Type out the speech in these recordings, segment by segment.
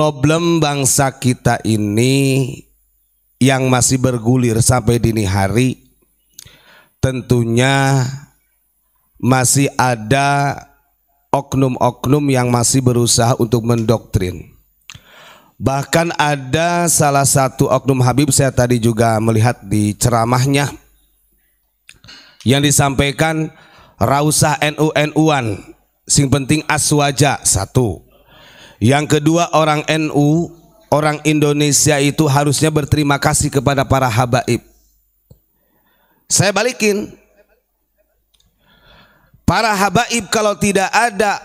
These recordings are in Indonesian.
problem bangsa kita ini yang masih bergulir sampai dini hari tentunya masih ada oknum-oknum yang masih berusaha untuk mendoktrin. Bahkan ada salah satu oknum Habib saya tadi juga melihat di ceramahnya yang disampaikan Rausah NU NUan sing penting aswaja satu yang kedua orang NU, orang Indonesia itu harusnya berterima kasih kepada para habaib. Saya balikin. Para habaib kalau tidak ada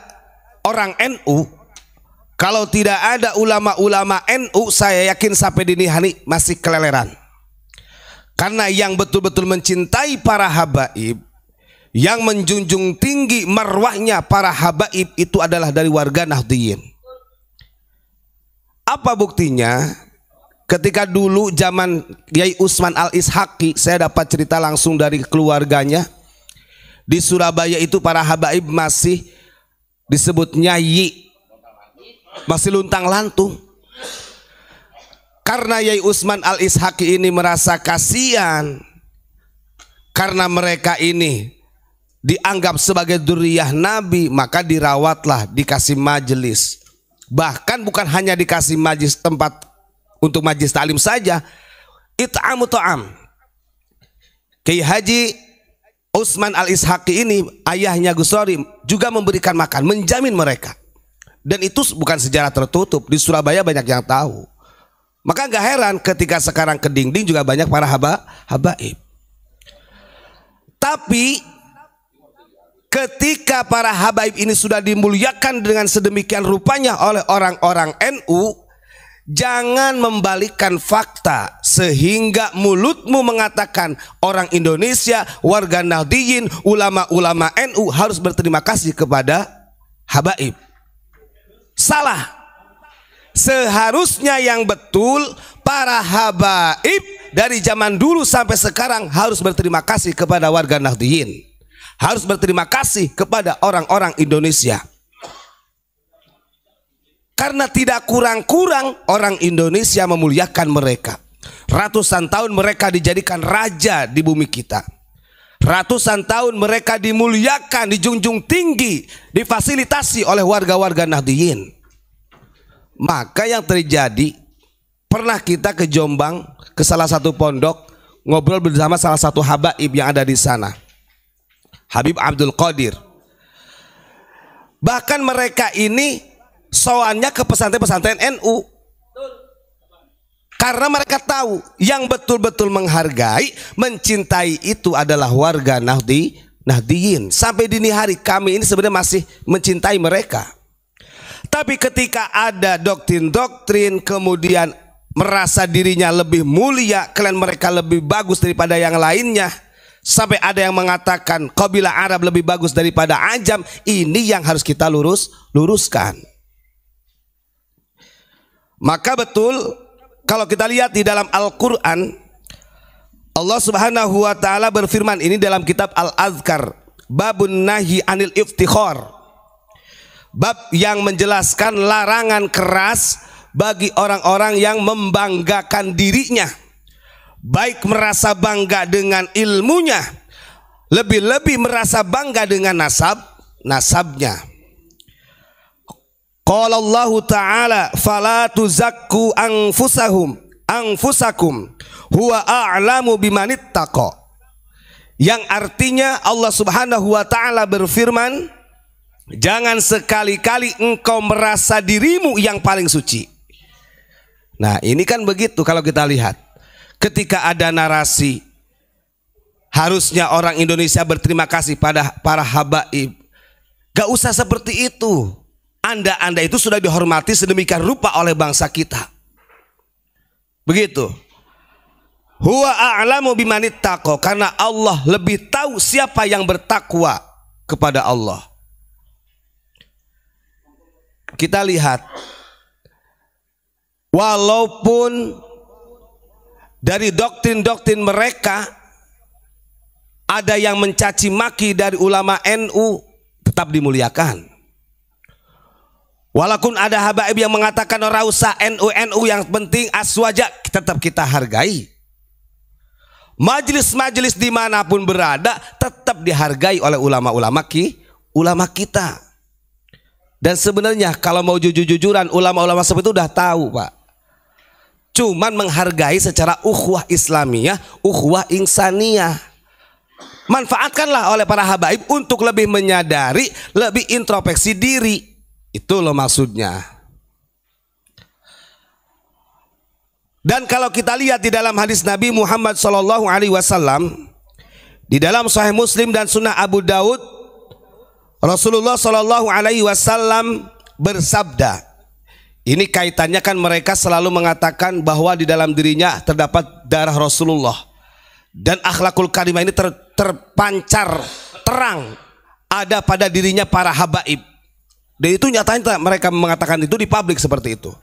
orang NU, kalau tidak ada ulama-ulama NU, saya yakin sampai dini hari masih keleleran. Karena yang betul-betul mencintai para habaib, yang menjunjung tinggi marwahnya para habaib itu adalah dari warga Nahdiyin. Apa buktinya? Ketika dulu zaman Kiai Usman Al Ishaki, saya dapat cerita langsung dari keluarganya. Di Surabaya itu para habaib masih disebut nyai, masih luntang lantung. Karena Yai Usman Al Ishaki ini merasa kasihan, karena mereka ini dianggap sebagai duriyah Nabi, maka dirawatlah, dikasih majelis. Bahkan bukan hanya dikasih majlis tempat untuk majlis talim saja. It'amu ta'am. Kiai Haji Usman Al Ishaqi ini ayahnya Gus Gusori juga memberikan makan, menjamin mereka. Dan itu bukan sejarah tertutup di Surabaya banyak yang tahu. Maka nggak heran ketika sekarang ke dinding juga banyak para haba habaib. Tapi ketika para habaib ini sudah dimuliakan dengan sedemikian rupanya oleh orang-orang NU, jangan membalikkan fakta sehingga mulutmu mengatakan orang Indonesia, warga Nahdiyin ulama-ulama NU harus berterima kasih kepada habaib. Salah. Seharusnya yang betul para habaib dari zaman dulu sampai sekarang harus berterima kasih kepada warga Nahdiyin harus berterima kasih kepada orang-orang Indonesia. Karena tidak kurang-kurang orang Indonesia memuliakan mereka. Ratusan tahun mereka dijadikan raja di bumi kita. Ratusan tahun mereka dimuliakan, dijunjung tinggi, difasilitasi oleh warga-warga Nahdiyin. Maka yang terjadi, pernah kita ke Jombang, ke salah satu pondok, ngobrol bersama salah satu habaib yang ada di sana Habib Abdul Qadir. Bahkan mereka ini soalnya ke pesantren-pesantren NU. Karena mereka tahu yang betul-betul menghargai, mencintai itu adalah warga Nahdi, Nahdiyin. Sampai dini hari kami ini sebenarnya masih mencintai mereka. Tapi ketika ada doktrin-doktrin kemudian merasa dirinya lebih mulia, kalian mereka lebih bagus daripada yang lainnya, Sampai ada yang mengatakan kabilah Arab lebih bagus daripada Ajam. Ini yang harus kita lurus, luruskan. Maka betul kalau kita lihat di dalam Al-Qur'an Allah Subhanahu wa taala berfirman ini dalam kitab Al-Azkar babun nahi anil iftikhar. Bab yang menjelaskan larangan keras bagi orang-orang yang membanggakan dirinya baik merasa bangga dengan ilmunya, lebih-lebih merasa bangga dengan nasab nasabnya. Qala Allah Ta'ala fala tuzakku anfusahum anfusakum huwa a'lamu taqo Yang artinya Allah Subhanahu wa taala berfirman, jangan sekali-kali engkau merasa dirimu yang paling suci. Nah, ini kan begitu kalau kita lihat ketika ada narasi harusnya orang Indonesia berterima kasih pada para habaib. Gak usah seperti itu. Anda-anda itu sudah dihormati sedemikian rupa oleh bangsa kita. Begitu. Huwa a'lamu bimanit taqo. Karena Allah lebih tahu siapa yang bertakwa kepada Allah. Kita lihat. Walaupun dari doktrin-doktrin mereka ada yang mencaci maki dari ulama NU tetap dimuliakan. Walaupun ada habaib yang mengatakan orang usah NU NU yang penting aswaja tetap kita hargai. Majelis-majelis dimanapun berada tetap dihargai oleh ulama-ulama ki, ulama kita. Dan sebenarnya kalau mau jujur-jujuran ulama-ulama seperti itu udah tahu pak cuman menghargai secara ukhuwah Islamiyah, ukhuwah insaniyah. Manfaatkanlah oleh para habaib untuk lebih menyadari, lebih introspeksi diri. Itu loh maksudnya. Dan kalau kita lihat di dalam hadis Nabi Muhammad Shallallahu Alaihi Wasallam di dalam Sahih Muslim dan Sunnah Abu Daud, Rasulullah Shallallahu Alaihi Wasallam bersabda, ini kaitannya kan mereka selalu mengatakan bahwa di dalam dirinya terdapat darah Rasulullah. Dan akhlakul karimah ini ter, terpancar, terang ada pada dirinya para habaib. Dan itu nyatanya mereka mengatakan itu di publik seperti itu.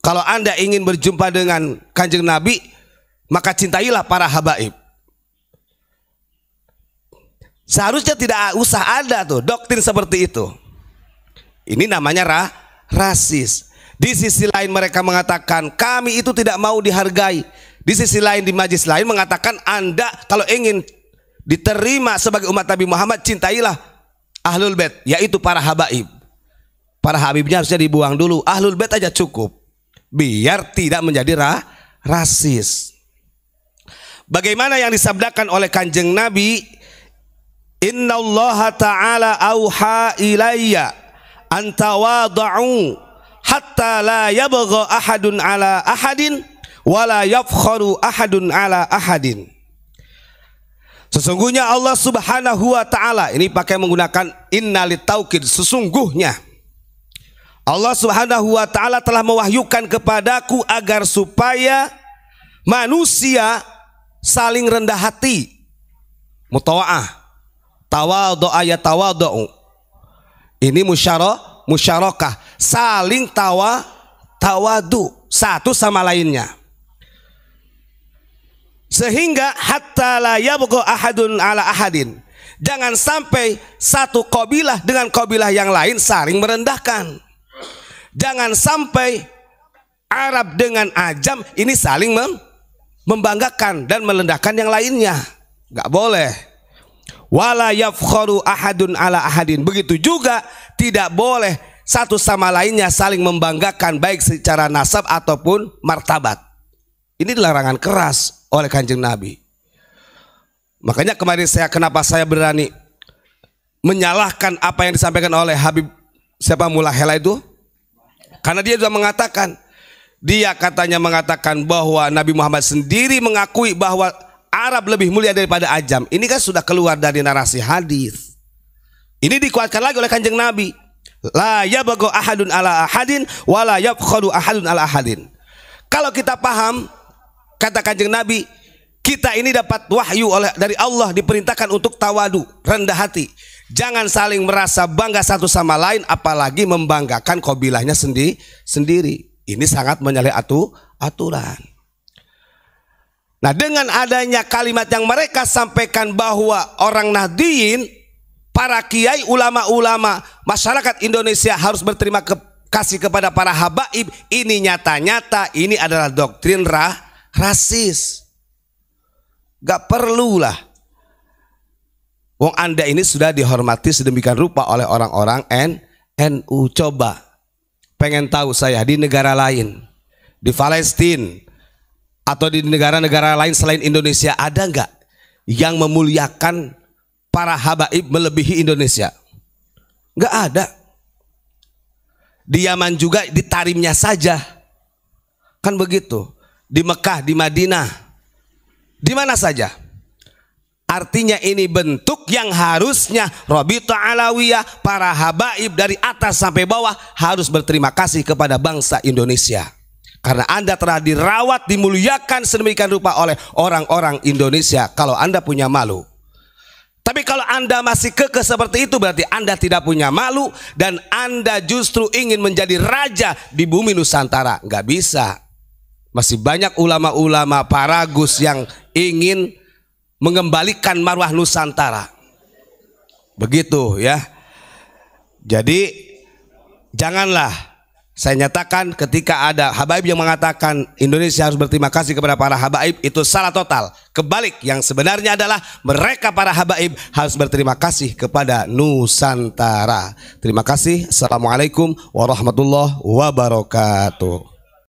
Kalau Anda ingin berjumpa dengan Kanjeng Nabi, maka cintailah para habaib. Seharusnya tidak usah ada tuh doktrin seperti itu. Ini namanya rah rasis. Di sisi lain mereka mengatakan kami itu tidak mau dihargai. Di sisi lain di majlis lain mengatakan Anda kalau ingin diterima sebagai umat Nabi Muhammad cintailah ahlul bait yaitu para habaib. Para habibnya harusnya dibuang dulu. Ahlul bait aja cukup. Biar tidak menjadi ra rasis. Bagaimana yang disabdakan oleh Kanjeng Nabi Inna Allah Ta'ala auha ilayya antawada'u hatta la yabgha ahadun ala ahadin wala yafkharu ahadun ala ahadin Sesungguhnya Allah Subhanahu wa taala ini pakai menggunakan innalit sesungguhnya Allah Subhanahu wa taala telah mewahyukan kepadaku agar supaya manusia saling rendah hati mutawaah tawadhu ya tawadhu ini musyarah, musyarakah, saling tawa tawadu satu sama lainnya. Sehingga hatta la ahadun ala ahadin. Jangan sampai satu kobilah dengan kobilah yang lain saling merendahkan. Jangan sampai Arab dengan Ajam ini saling membanggakan dan melendahkan yang lainnya. Gak boleh. Wala yafkharu ahadun ala ahadin. Begitu juga tidak boleh satu sama lainnya saling membanggakan baik secara nasab ataupun martabat. Ini larangan keras oleh Kanjeng Nabi. Makanya kemarin saya kenapa saya berani menyalahkan apa yang disampaikan oleh Habib siapa Mula Hela itu? Karena dia sudah mengatakan dia katanya mengatakan bahwa Nabi Muhammad sendiri mengakui bahwa Arab lebih mulia daripada ajam. Ini kan sudah keluar dari narasi hadis. Ini dikuatkan lagi oleh kanjeng Nabi. La bago ahadun ala ahadin wala yabkhadu ahadun ala ahadin. Kalau kita paham kata kanjeng Nabi, kita ini dapat wahyu oleh dari Allah diperintahkan untuk tawadu, rendah hati. Jangan saling merasa bangga satu sama lain apalagi membanggakan kobilahnya sendiri sendiri. Ini sangat menyalahi atu, aturan. Nah dengan adanya kalimat yang mereka sampaikan bahwa orang Nahdiyin, para kiai, ulama-ulama, masyarakat Indonesia harus berterima ke kasih kepada para habaib. Ini nyata-nyata, ini adalah doktrin rah rasis. Gak perlulah. Wong Anda ini sudah dihormati sedemikian rupa oleh orang-orang NU. Coba pengen tahu saya di negara lain, di Palestina, atau di negara-negara lain selain Indonesia ada nggak yang memuliakan para habaib melebihi Indonesia? Nggak ada. Di Yaman juga di Tarimnya saja. Kan begitu. Di Mekah, di Madinah. Di mana saja. Artinya ini bentuk yang harusnya Robito Alawiyah, para habaib dari atas sampai bawah harus berterima kasih kepada bangsa Indonesia. Karena Anda telah dirawat, dimuliakan sedemikian rupa oleh orang-orang Indonesia kalau Anda punya malu. Tapi kalau Anda masih kekeh seperti itu berarti Anda tidak punya malu dan Anda justru ingin menjadi raja di bumi Nusantara. Nggak bisa. Masih banyak ulama-ulama paragus yang ingin mengembalikan marwah Nusantara. Begitu ya. Jadi janganlah saya nyatakan ketika ada habaib yang mengatakan Indonesia harus berterima kasih kepada para habaib itu salah total. Kebalik yang sebenarnya adalah mereka para habaib harus berterima kasih kepada Nusantara. Terima kasih. Assalamualaikum warahmatullahi wabarakatuh.